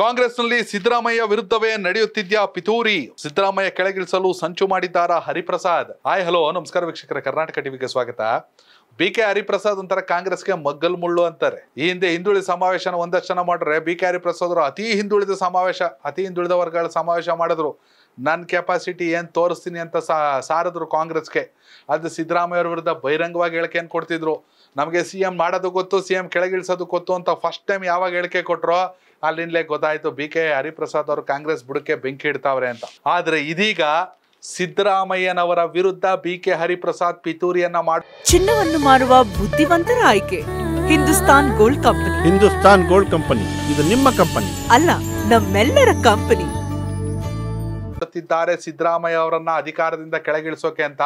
ಕಾಂಗ್ರೆಸ್ನಲ್ಲಿ ಸಿದ್ದರಾಮಯ್ಯ ವಿರುದ್ಧವೇ ನಡೆಯುತ್ತಿದ್ದ ಪಿತೂರಿ ಸಿದ್ದರಾಮಯ್ಯ ಕೆಳಗಿಳಿಸಲು ಸಂಚು ಮಾಡಿದ್ದಾರಾ ಹರಿಪ್ರಸಾದ್ ಹಾಯ್ ಹಲೋ ನಮಸ್ಕಾರ ವೀಕ್ಷಕರ ಕರ್ನಾಟಕ ಟಿವಿಗೆ ಸ್ವಾಗತ ಬಿ ಕೆ ಹರಿಪ್ರಸಾದ್ ಒಂಥರ ಕಾಂಗ್ರೆಸ್ಗೆ ಮಗ್ಗಲ್ ಮುಳ್ಳು ಅಂತಾರೆ ಈ ಹಿಂದೆ ಹಿಂದುಳಿದ ಸಮಾವೇಶನ ಒಂದಷ್ಟು ಜನ ಮಾಡ್ರೆ ಬಿ ಕೆ ಹರಿಪ್ರಸಾದ್ ಅವರು ಅತಿ ಹಿಂದುಳಿದ ಸಮಾವೇಶ ಅತಿ ಹಿಂದುಳಿದ ವರ್ಗಗಳ ಸಮಾವೇಶ ಮಾಡಿದ್ರು ನನ್ನ ಕೆಪಾಸಿಟಿ ಏನು ತೋರಿಸ್ತೀನಿ ಅಂತ ಸಾರಿದ್ರು ಕಾಂಗ್ರೆಸ್ಗೆ ಅದು ಸಿದ್ದರಾಮಯ್ಯವ್ರ ವಿರುದ್ಧ ಬಹಿರಂಗವಾಗಿ ಹೇಳಿಕೆಯನ್ನು ಕೊಡ್ತಿದ್ರು ನಮಗೆ ಸಿ ಎಂ ಮಾಡೋದು ಗೊತ್ತು ಸಿ ಎಂ ಕೆಳಗಿಳಿಸೋದು ಗೊತ್ತು ಅಂತ ಫಸ್ಟ್ ಟೈಮ್ ಯಾವಾಗ ಹೇಳಿಕೆ ಕೊಟ್ಟರೋ ಅಲ್ಲಿಂದಲೇ ಗೊತ್ತಾಯಿತು ಬಿ ಕೆ ಹರಿಪ್ರಸಾದ್ ಅವರು ಕಾಂಗ್ರೆಸ್ ಬುಡಕ್ಕೆ ಬೆಂಕಿ ಇಡ್ತಾವ್ರೆ ಅಂತ ಆದರೆ ಇದೀಗ ಸಿದ್ದರಾಮಯ್ಯನವರ ವಿರುದ್ಧ ಬಿ ಕೆ ಹರಿಪ್ರಸಾದ್ ಪಿತೂರಿಯನ್ನ ಮಾಡಿ ಚಿನ್ನವನ್ನು ಮಾರುವ ಬುದ್ಧಿವಂತರ ಆಯ್ಕೆ Hindustan gold company Hindustan gold company ಇದು ನಿಮ್ಮ ಕಂಪನಿ ಅಲ್ಲ ನಮ್ಮೆಲ್ಲರ ಕಂಪನಿ ಮಾಡುತ್ತಿದ್ದಾರೆ ಸಿದ್ದರಾಮಯ್ಯ ಅವರನ್ನ ಅಧಿಕಾರದಿಂದ ಕೆಳಗಿಳಿಸೋಕೆ ಅಂತ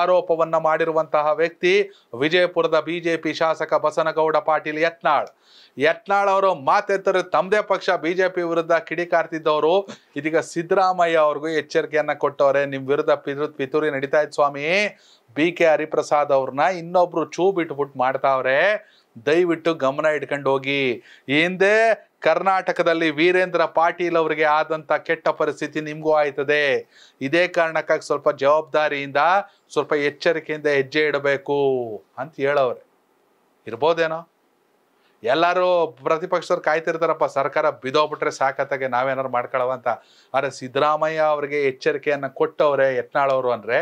ಆರೋಪವನ್ನ ಮಾಡಿರುವಂತಹ ವ್ಯಕ್ತಿ ವಿಜಯಪುರದ ಬಿಜೆಪಿ ಶಾಸಕ ಬಸನಗೌಡ ಪಾಟೀಲ್ ಯತ್ನಾಳ್ ಯತ್ನಾಳ್ ಅವರು ಮಾತೆತ್ತರು ತಮ್ಮದೇ ಪಕ್ಷ ಬಿಜೆಪಿ ವಿರುದ್ಧ ಕಿಡಿಕಾರ್ತಿದ್ದವರು ಇದೀಗ ಸಿದ್ದರಾಮಯ್ಯ ಅವ್ರಿಗೂ ಎಚ್ಚರಿಕೆಯನ್ನ ಕೊಟ್ಟವ್ರೆ ನಿಮ್ ವಿರುದ್ಧ ಪಿತೂರಿ ನಡೀತಾ ಇದ್ ಸ್ವಾಮಿ ಬಿ ಕೆ ಹರಿಪ್ರಸಾದ್ ಅವ್ರನ್ನ ಇನ್ನೊಬ್ರು ಚೂ ಬಿಟ್ಬಿಟ್ಟು ಮಾಡ್ತಾವ್ರೆ ದಯವಿಟ್ಟು ಗಮನ ಇಟ್ಕೊಂಡು ಹೋಗಿ ಹಿಂದೆ ಕರ್ನಾಟಕದಲ್ಲಿ ವೀರೇಂದ್ರ ಪಾಟೀಲ್ ಅವರಿಗೆ ಆದಂಥ ಕೆಟ್ಟ ಪರಿಸ್ಥಿತಿ ನಿಮಗೂ ಆಯ್ತದೆ ಇದೇ ಕಾರಣಕ್ಕಾಗಿ ಸ್ವಲ್ಪ ಜವಾಬ್ದಾರಿಯಿಂದ ಸ್ವಲ್ಪ ಎಚ್ಚರಿಕೆಯಿಂದ ಹೆಜ್ಜೆ ಇಡಬೇಕು ಅಂತ ಹೇಳವ್ರೆ ಇರ್ಬೋದೇನೋ ಎಲ್ಲರೂ ಪ್ರತಿಪಕ್ಷದವ್ರು ಕಾಯ್ತಿರ್ತಾರಪ್ಪ ಸರ್ಕಾರ ಬಿದೋಗ್ಬಿಟ್ರೆ ಸಾಕತ್ತಾಗೆ ನಾವೇನಾರು ಮಾಡ್ಕೊಳವ ಅಂತ ಆದರೆ ಸಿದ್ದರಾಮಯ್ಯ ಅವರಿಗೆ ಎಚ್ಚರಿಕೆಯನ್ನು ಕೊಟ್ಟವ್ರೆ ಯತ್ನಾಳವರು ಅಂದರೆ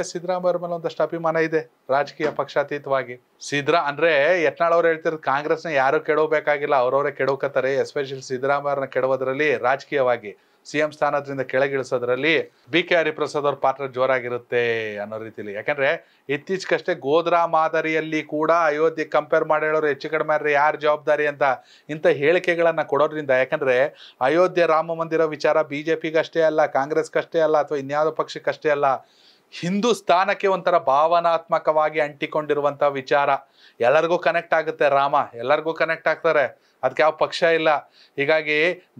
ಎಸ್ ಸಿದ್ದರಾಮಯ್ಯ ಅವ್ರ ಮೇಲೆ ಒಂದಷ್ಟು ಅಭಿಮಾನ ಇದೆ ರಾಜಕೀಯ ಪಕ್ಷಾತೀತವಾಗಿ ಸಿದ್ದರ ಅಂದರೆ ಯತ್ನಾಳವ್ರು ಹೇಳ್ತಿರೋದು ಕಾಂಗ್ರೆಸ್ನ ಯಾರು ಕೆಡವಬೇಕಾಗಿಲ್ಲ ಅವ್ರವರೇ ಕೆಡವಕತ್ತಾರೆ ಎಸ್ಪೆಷಲಿ ಸಿದ್ದರಾಮಯ್ಯವ್ರನ್ನ ಕೆಡವೋದ್ರಲ್ಲಿ ರಾಜಕೀಯವಾಗಿ ಸಿಎಂ ಸ್ಥಾನದಿಂದ ಕೆಳಗಿಳಿಸೋದ್ರಲ್ಲಿ ಬಿ ಕೆ ಹರಿಪ್ರಸಾದ್ ಅವ್ರ ಪಾತ್ರ ಜೋರಾಗಿರುತ್ತೆ ಅನ್ನೋ ರೀತಿಲಿ ಯಾಕಂದ್ರೆ ಇತ್ತೀಚೆಗಷ್ಟೇ ಗೋದ್ರಾ ಮಾದರಿಯಲ್ಲಿ ಕೂಡ ಅಯೋಧ್ಯೆ ಕಂಪೇರ್ ಮಾಡಿ ಹೇಳೋರು ಹೆಚ್ಚು ಕಡಿಮೆ ಆದ್ರೆ ಯಾರು ಜವಾಬ್ದಾರಿ ಅಂತ ಇಂಥ ಹೇಳಿಕೆಗಳನ್ನು ಕೊಡೋದ್ರಿಂದ ಯಾಕಂದ್ರೆ ಅಯೋಧ್ಯೆ ರಾಮ ಮಂದಿರ ವಿಚಾರ ಬಿ ಜೆ ಪಿಗಷ್ಟೇ ಅಲ್ಲ ಕಾಂಗ್ರೆಸ್ಗಷ್ಟೇ ಅಲ್ಲ ಅಥವಾ ಇನ್ಯಾವುದೋ ಪಕ್ಷಕ್ಕಷ್ಟೇ ಅಲ್ಲ ಸ್ಥಾನಕ್ಕೆ ಒಂಥರ ಭಾವನಾತ್ಮಕವಾಗಿ ಅಂಟಿಕೊಂಡಿರುವಂಥ ವಿಚಾರ ಎಲ್ಲರಿಗೂ ಕನೆಕ್ಟ್ ಆಗುತ್ತೆ ರಾಮ ಎಲ್ಲರಿಗೂ ಕನೆಕ್ಟ್ ಆಗ್ತಾರೆ ಅದಕ್ಕೆ ಯಾವ ಪಕ್ಷ ಇಲ್ಲ ಹೀಗಾಗಿ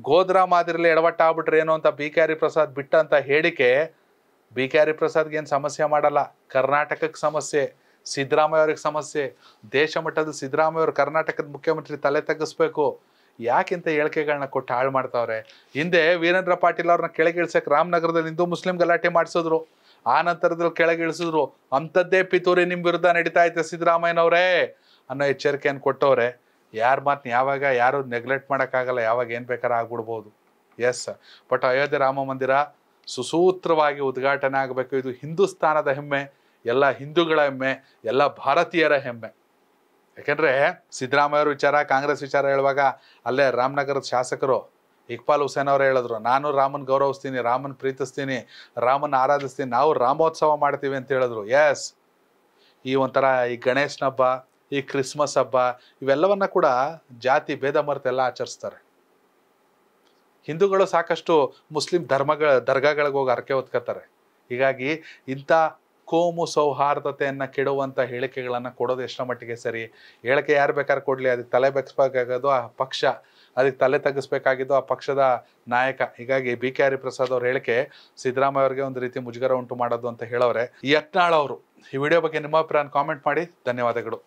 ಗೋದ್ರಾ ಮಾದರಿಲಿ ಎಡವಟ್ಟ ಆಗ್ಬಿಟ್ರೆ ಏನು ಅಂತ ಬಿ ಕೆ ಹರಿಪ್ರಸಾದ್ ಬಿಟ್ಟ ಅಂತ ಹೇಳಿಕೆ ಬಿ ಕೆ ಹರಿಪ್ರಸಾದ್ಗೆ ಏನು ಸಮಸ್ಯೆ ಮಾಡಲ್ಲ ಕರ್ನಾಟಕಕ್ಕೆ ಸಮಸ್ಯೆ ಸಿದ್ದರಾಮಯ್ಯ ಅವ್ರಿಗೆ ಸಮಸ್ಯೆ ದೇಶ ಮಟ್ಟದ ಸಿದ್ದರಾಮಯ್ಯ ಅವರು ಕರ್ನಾಟಕದ ಮುಖ್ಯಮಂತ್ರಿ ತಲೆ ತಗ್ಗಿಸ್ಬೇಕು ಯಾಕಿಂತ ಹೇಳಿಕೆಗಳನ್ನ ಕೊಟ್ಟು ಹಾಳು ಮಾಡ್ತಾವ್ರೆ ಹಿಂದೆ ವೀರೇಂದ್ರ ಪಾಟೀಲ್ ಅವ್ರನ್ನ ಕೆಳಗಿಳ್ಸಕ್ಕೆ ರಾಮನಗರದಲ್ಲಿ ಹಿಂದೂ ಮುಸ್ಲಿಂ ಗಲಾಟೆ ಮಾಡಿಸಿದ್ರು ಆ ನಂತರದಲ್ಲಿ ಕೆಳಗಿಳಿಸಿದ್ರು ಅಂಥದ್ದೇ ಪಿತೂರಿ ನಿಮ್ಮ ವಿರುದ್ಧ ನಡೀತಾ ಇತ್ತು ಸಿದ್ದರಾಮಯ್ಯನವರೇ ಅನ್ನೋ ಎಚ್ಚರಿಕೆಯನ್ನು ಕೊಟ್ಟವ್ರೆ ಯಾರ ಮಾತನ್ನ ಯಾವಾಗ ಯಾರು ನೆಗ್ಲೆಕ್ಟ್ ಮಾಡೋಕ್ಕಾಗಲ್ಲ ಯಾವಾಗ ಏನು ಬೇಕಾರು ಆಗ್ಬಿಡ್ಬೋದು ಎಸ್ ಬಟ್ ಅಯೋಧ್ಯೆ ರಾಮ ಮಂದಿರ ಸುಸೂತ್ರವಾಗಿ ಉದ್ಘಾಟನೆ ಆಗಬೇಕು ಇದು ಹಿಂದೂಸ್ತಾನದ ಹೆಮ್ಮೆ ಎಲ್ಲ ಹಿಂದೂಗಳ ಹೆಮ್ಮೆ ಎಲ್ಲ ಭಾರತೀಯರ ಹೆಮ್ಮೆ ಯಾಕೆಂದರೆ ಸಿದ್ಧರಾಮಯ್ಯರ ವಿಚಾರ ಕಾಂಗ್ರೆಸ್ ವಿಚಾರ ಹೇಳುವಾಗ ಅಲ್ಲೇ ರಾಮನಗರದ ಶಾಸಕರು ಇಕ್ಬಾಲ್ ಹುಸೇನ್ ಅವರು ಹೇಳಿದ್ರು ನಾನು ರಾಮನ್ ಗೌರವಿಸ್ತೀನಿ ರಾಮನ್ ಪ್ರೀತಿಸ್ತೀನಿ ರಾಮನ್ ಆರಾಧಿಸ್ತೀನಿ ನಾವು ರಾಮೋತ್ಸವ ಮಾಡ್ತೀವಿ ಅಂತ ಹೇಳಿದ್ರು ಎಸ್ ಈ ಒಂಥರ ಈ ಗಣೇಶನ ಹಬ್ಬ ಈ ಕ್ರಿಸ್ಮಸ್ ಹಬ್ಬ ಇವೆಲ್ಲವನ್ನ ಕೂಡ ಜಾತಿ ಭೇದ ಎಲ್ಲ ಆಚರಿಸ್ತಾರೆ ಹಿಂದೂಗಳು ಸಾಕಷ್ಟು ಮುಸ್ಲಿಂ ಧರ್ಮಗಳ ದರ್ಗಾಗಳಿಗೆ ಹೋಗಿ ಹರಕೆ ಹೊತ್ಕೋತಾರೆ ಹೀಗಾಗಿ ಇಂಥ ಕೋಮು ಸೌಹಾರ್ದತೆಯನ್ನು ಕೆಡುವಂಥ ಹೇಳಿಕೆಗಳನ್ನು ಕೊಡೋದು ಎಷ್ಟರ ಮಟ್ಟಿಗೆ ಸರಿ ಹೇಳಿಕೆ ಯಾರು ಬೇಕಾದ್ರೂ ಕೊಡಲಿ ಅದಕ್ಕೆ ತಲೆ ಬೆಕ್ಸ್ಬೇಕಾಗೋದು ಆ ಪಕ್ಷ ಅದಕ್ಕೆ ತಲೆ ತಗ್ಗಿಸ್ಬೇಕಾಗಿದ್ದು ಆ ಪಕ್ಷದ ನಾಯಕ ಹೀಗಾಗಿ ಬಿ ಕೆ ಹರಿಪ್ರಸಾದ್ ಅವ್ರ ಹೇಳಿಕೆ ಸಿದ್ದರಾಮಯ್ಯ ಅವರಿಗೆ ಒಂದು ರೀತಿ ಮುಜುಗರ ಉಂಟು ಮಾಡೋದು ಅಂತ ಹೇಳೋರೆ ಯತ್ನಾಳ್ ಅವರು ಈ ವಿಡಿಯೋ ಬಗ್ಗೆ ನಿಮ್ಮ ಅಭಿಪ್ರಾಯ ಕಾಮೆಂಟ್ ಮಾಡಿ ಧನ್ಯವಾದಗಳು